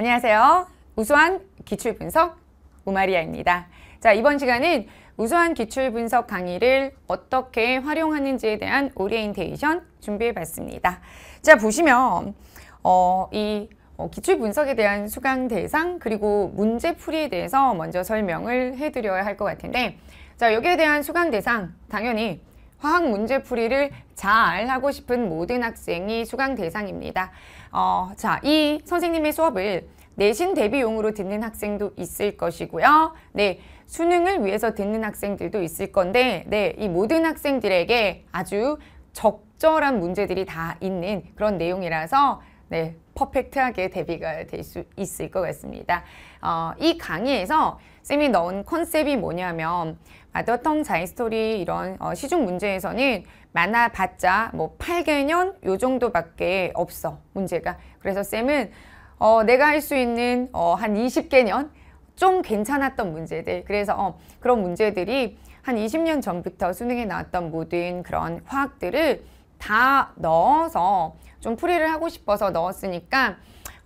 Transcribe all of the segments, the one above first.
안녕하세요. 우수한 기출 분석 우마리아입니다. 자, 이번 시간은 우수한 기출 분석 강의를 어떻게 활용하는지에 대한 오리엔테이션 준비해 봤습니다. 자, 보시면 어, 이 어, 기출 분석에 대한 수강 대상 그리고 문제 풀이에 대해서 먼저 설명을 해 드려야 할 것 같은데 자, 여기에 대한 수강 대상 당연히 화학 문제풀이를 잘 하고 싶은 모든 학생이 수강 대상입니다. 어, 자, 이 선생님의 수업을 내신 대비용으로 듣는 학생도 있을 것이고요. 네, 수능을 위해서 듣는 학생들도 있을 건데 네, 이 모든 학생들에게 아주 적절한 문제들이 다 있는 그런 내용이라서 네, 퍼펙트하게 대비가 될 수 있을 것 같습니다. 어, 이 강의에서 쌤이 넣은 컨셉이 뭐냐면 아더텅 자이스토리 이런 어, 시중 문제에서는 많아 봤자 뭐 8개년 요 정도밖에 없어 문제가 그래서 쌤은 어, 내가 할 수 있는 어, 한 20개년 좀 괜찮았던 문제들 그래서 어, 그런 문제들이 한 20년 전부터 수능에 나왔던 모든 그런 화학들을 다 넣어서 좀 풀이를 하고 싶어서 넣었으니까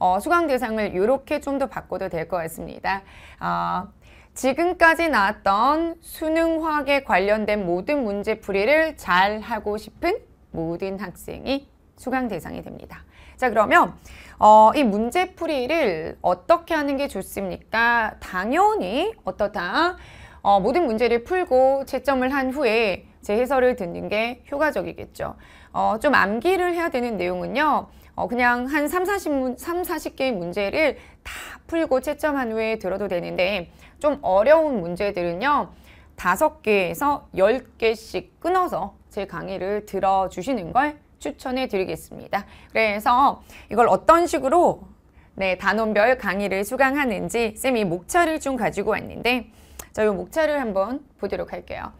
어, 수강 대상을 이렇게 좀 더 바꿔도 될 것 같습니다. 어, 지금까지 나왔던 수능화학에 관련된 모든 문제풀이를 잘 하고 싶은 모든 학생이 수강 대상이 됩니다. 자 그러면 어, 이 문제풀이를 어떻게 하는 게 좋습니까? 당연히 어떻다 어, 모든 문제를 풀고 채점을 한 후에 제 해설을 듣는 게 효과적이겠죠. 어, 좀 암기를 해야 되는 내용은요. 어, 그냥 한 3, 40, 3, 40개의 문제를 다 풀고 채점한 후에 들어도 되는데 좀 어려운 문제들은요. 다섯 개에서열개씩 끊어서 제 강의를 들어주시는 걸 추천해 드리겠습니다. 그래서 이걸 어떤 식으로 네, 단원별 강의를 수강하는지 쌤이 목차를 좀 가지고 왔는데 자, 이 목차를 한번 보도록 할게요.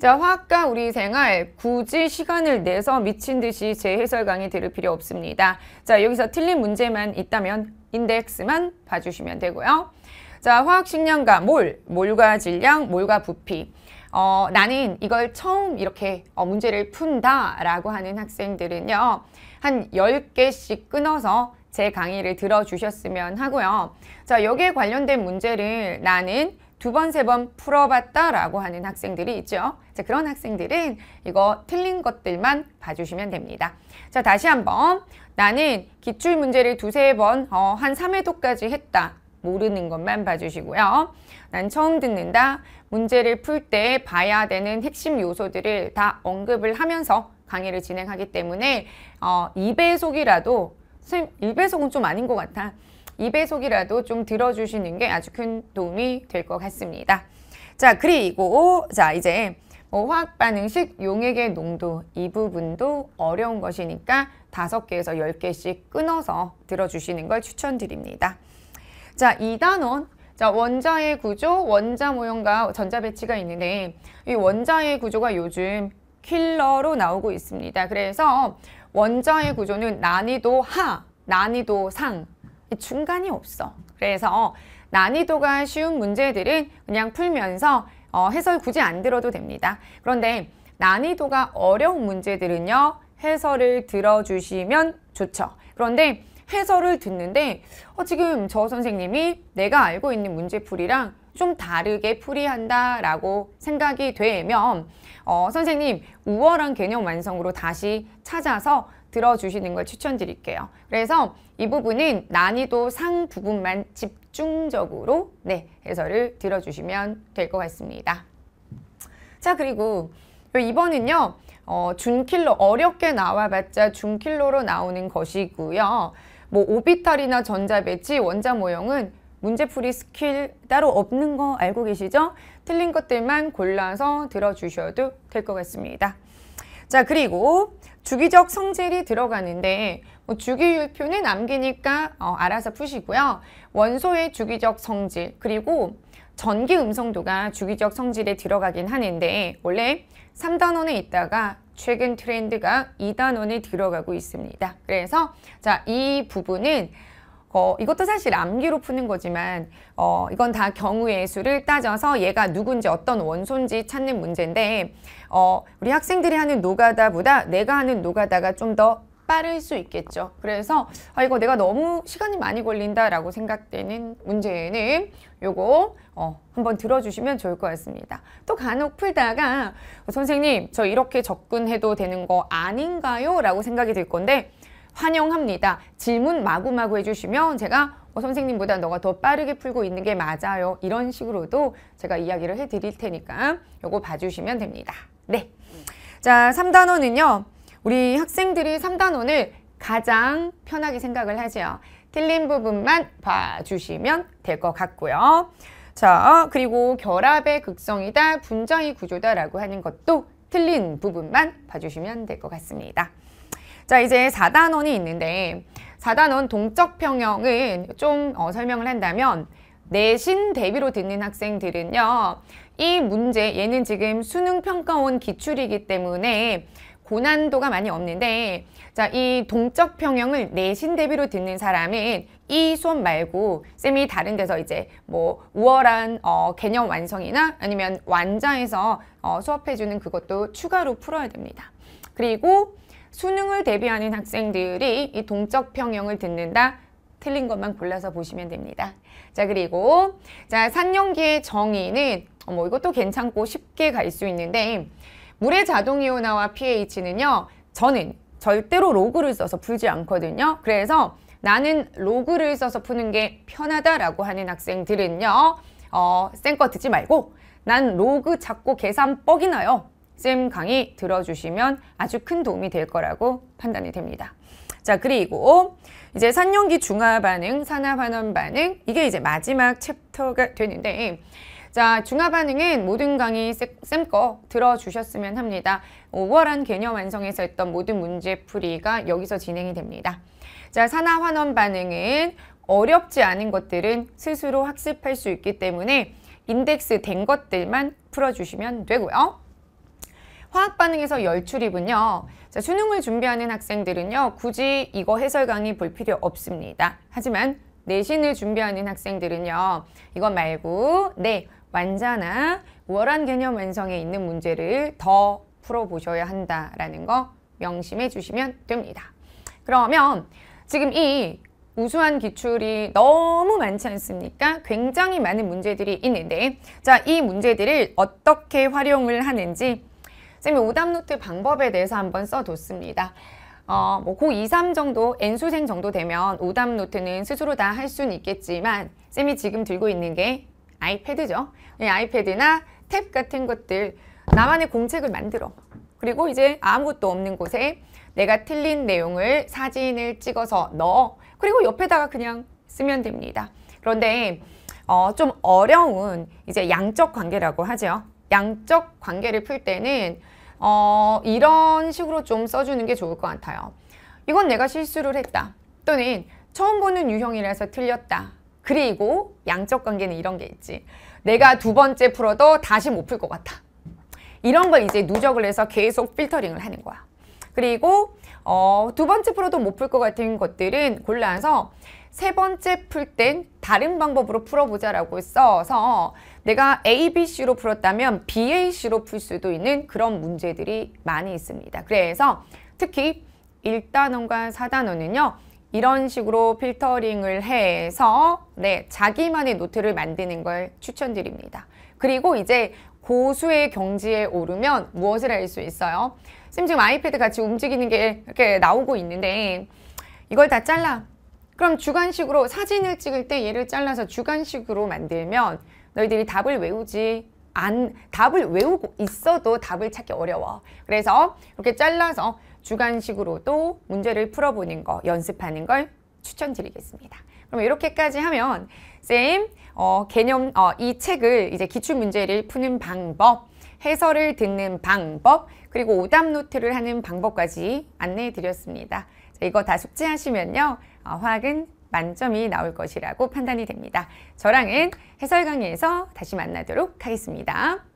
자, 화학과 우리 생활 굳이 시간을 내서 미친 듯이 재해설 강의 들을 필요 없습니다. 자, 여기서 틀린 문제만 있다면 인덱스만 봐주시면 되고요. 자, 화학식량과 몰, 몰과 질량, 몰과 부피. 어, 나는 이걸 처음 이렇게 어, 문제를 푼다라고 하는 학생들은요. 한 10개씩 끊어서 제 강의를 들어주셨으면 하고요. 자, 여기에 관련된 문제를 나는 두 번, 세 번 풀어봤다라고 하는 학생들이 있죠. 자, 그런 학생들은 이거 틀린 것들만 봐주시면 됩니다. 자, 다시 한번 나는 기출 문제를 두세 번, 어, 한 3회도까지 했다. 모르는 것만 봐주시고요. 난 처음 듣는다. 문제를 풀 때 봐야 되는 핵심 요소들을 다 언급을 하면서 강의를 진행하기 때문에 어, 2배속이라도 선생님 1배속은 좀 아닌 것 같아. 2배속이라도 좀 들어주시는 게 아주 큰 도움이 될 것 같습니다. 자 그리고 자 이제 뭐 화학 반응식 용액의 농도 이 부분도 어려운 것이니까 다 개에서 열개씩 끊어서 들어주시는 걸 추천드립니다. 자, 이단원 자, 원자의 구조, 원자 모형과 전자 배치가 있는데 이 원자의 구조가 요즘 킬러로 나오고 있습니다. 그래서 원자의 구조는 난이도 하, 난이도 상 중간이 없어. 그래서 어, 난이도가 쉬운 문제들은 그냥 풀면서 어, 해설 굳이 안 들어도 됩니다. 그런데 난이도가 어려운 문제들은요. 해설을 들어주시면 좋죠. 그런데 해설을 듣는데 어, 지금 저 선생님이 내가 알고 있는 문제풀이랑 좀 다르게 풀이한다 라고 생각이 되면 어, 선생님 우월한 개념 완성으로 다시 찾아서 들어주시는 걸 추천드릴게요. 그래서 이 부분은 난이도 상 부분만 집중적으로 네 해설을 들어주시면 될 것 같습니다. 자 그리고 이번은요 어, 준킬로 어렵게 나와봤자 준킬로로 나오는 것이고요. 뭐 오비탈이나 전자배치, 원자 모형은 문제풀이 스킬 따로 없는 거 알고 계시죠? 틀린 것들만 골라서 들어주셔도 될 것 같습니다. 자 그리고 주기적 성질이 들어가는데 뭐 주기율표는 남기니까 어, 알아서 푸시고요. 원소의 주기적 성질 그리고 전기 음성도가 주기적 성질에 들어가긴 하는데 원래 3단원에 있다가 최근 트렌드가 2단원에 들어가고 있습니다. 그래서 자이 부분은 어, 이것도 사실 암기로 푸는 거지만 어, 이건 다 경우의 수를 따져서 얘가 누군지 어떤 원소인지 찾는 문제인데 어, 우리 학생들이 하는 노가다보다 내가 하는 노가다가 좀 더 빠를 수 있겠죠. 그래서 아 이거 내가 너무 시간이 많이 걸린다라고 생각되는 문제는 요거 어, 한번 들어주시면 좋을 것 같습니다. 또 간혹 풀다가 어, 선생님 저 이렇게 접근해도 되는 거 아닌가요? 라고 생각이 들 건데 환영합니다. 질문 마구마구 해주시면 제가 어, 선생님보다 너가 더 빠르게 풀고 있는 게 맞아요. 이런 식으로도 제가 이야기를 해드릴 테니까 요거 봐주시면 됩니다. 네. 자, 삼단원은요 우리 학생들이 삼단원을 가장 편하게 생각을 하세요 틀린 부분만 봐주시면 될 것 같고요. 자, 그리고 결합의 극성이다, 분자의 구조다라고 하는 것도 틀린 부분만 봐주시면 될 것 같습니다. 자 이제 4단원이 있는데 4단원 동적평형은 좀 어, 설명을 한다면 내신 대비로 듣는 학생들은요 이 문제 얘는 지금 수능 평가원 기출이기 때문에 고난도가 많이 없는데 자 이 동적 평형을 내신 대비로 듣는 사람은 이 수업 말고 쌤이 다른 데서 이제 뭐 우월한 어, 개념 완성이나 아니면 완자에서 어, 수업해주는 그것도 추가로 풀어야 됩니다. 그리고 수능을 대비하는 학생들이 이 동적 평형을 듣는다. 틀린 것만 골라서 보시면 됩니다. 자 그리고 자 산용기의 정의는 어 뭐 이것도 괜찮고 쉽게 갈 수 있는데 물의 자동이온화와 pH는요. 저는 절대로 로그를 써서 풀지 않거든요. 그래서 나는 로그를 써서 푸는 게 편하다라고 하는 학생들은요. 어, 센 거 듣지 말고 난 로그 잡고 계산 뻑이나요. 쌤 강의 들어주시면 아주 큰 도움이 될 거라고 판단이 됩니다. 자 그리고 이제 산용기 중화 반응, 산화 환원 반응 이게 이제 마지막 챕터가 되는데 자 중화 반응은 모든 강의 쌤 거 들어주셨으면 합니다. 5월한 개념 완성에서 했던 모든 문제 풀이가 여기서 진행이 됩니다. 자 산화 환원 반응은 어렵지 않은 것들은 스스로 학습할 수 있기 때문에 인덱스 된 것들만 풀어주시면 되고요. 화학 반응에서 열출입은요. 자, 수능을 준비하는 학생들은요. 굳이 이거 해설 강의 볼 필요 없습니다. 하지만 내신을 준비하는 학생들은요. 이거 말고 네, 완자나 우 월한 개념 완성에 있는 문제를 더 풀어보셔야 한다라는 거 명심해 주시면 됩니다. 그러면 지금 이 우수한 기출이 너무 많지 않습니까? 굉장히 많은 문제들이 있는데 자, 이 문제들을 어떻게 활용을 하는지 쌤이 오답노트 방법에 대해서 한번 써뒀습니다. 어, 뭐 고2, 3 정도, N수생 정도 되면 오답노트는 스스로 다 할 수는 있겠지만 쌤이 지금 들고 있는 게 아이패드죠. 예, 아이패드나 탭 같은 것들 나만의 공책을 만들어. 그리고 이제 아무것도 없는 곳에 내가 틀린 내용을 사진을 찍어서 넣어. 그리고 옆에다가 그냥 쓰면 됩니다. 그런데 어, 좀 어려운 이제 양적 관계라고 하죠. 양적 관계를 풀 때는 어, 이런 식으로 좀 써주는 게 좋을 것 같아요. 이건 내가 실수를 했다. 또는 처음 보는 유형이라서 틀렸다. 그리고 양적 관계는 이런 게 있지. 내가 두 번째 풀어도 다시 못 풀 것 같아. 이런 걸 이제 누적을 해서 계속 필터링을 하는 거야. 그리고 어, 두 번째 풀어도 못 풀 것 같은 것들은 골라서 세 번째 풀 땐 다른 방법으로 풀어보자라고 써서 내가 A, B, C로 풀었다면 B, A, C로 풀 수도 있는 그런 문제들이 많이 있습니다. 그래서 특히 1단원과 4단원은요. 이런 식으로 필터링을 해서 네 자기만의 노트를 만드는 걸 추천드립니다. 그리고 이제 고수의 경지에 오르면 무엇을 할 수 있어요? 쌤 지금 아이패드 같이 움직이는 게 이렇게 나오고 있는데 이걸 다 잘라. 그럼 주관식으로 사진을 찍을 때 얘를 잘라서 주관식으로 만들면 너희들이 답을 외우지 안 답을 외우고 있어도 답을 찾기 어려워. 그래서 이렇게 잘라서 주관식으로도 문제를 풀어보는 거 연습하는 걸 추천드리겠습니다. 그럼 이렇게까지 하면 쌤 어, 개념 어, 이 책을 이제 기출 문제를 푸는 방법 해설을 듣는 방법, 그리고 오답 노트를 하는 방법까지 안내해 드렸습니다. 이거 다 숙지하시면요. 어, 화학은 만점이 나올 것이라고 판단이 됩니다. 저랑은 해설 강의에서 다시 만나도록 하겠습니다.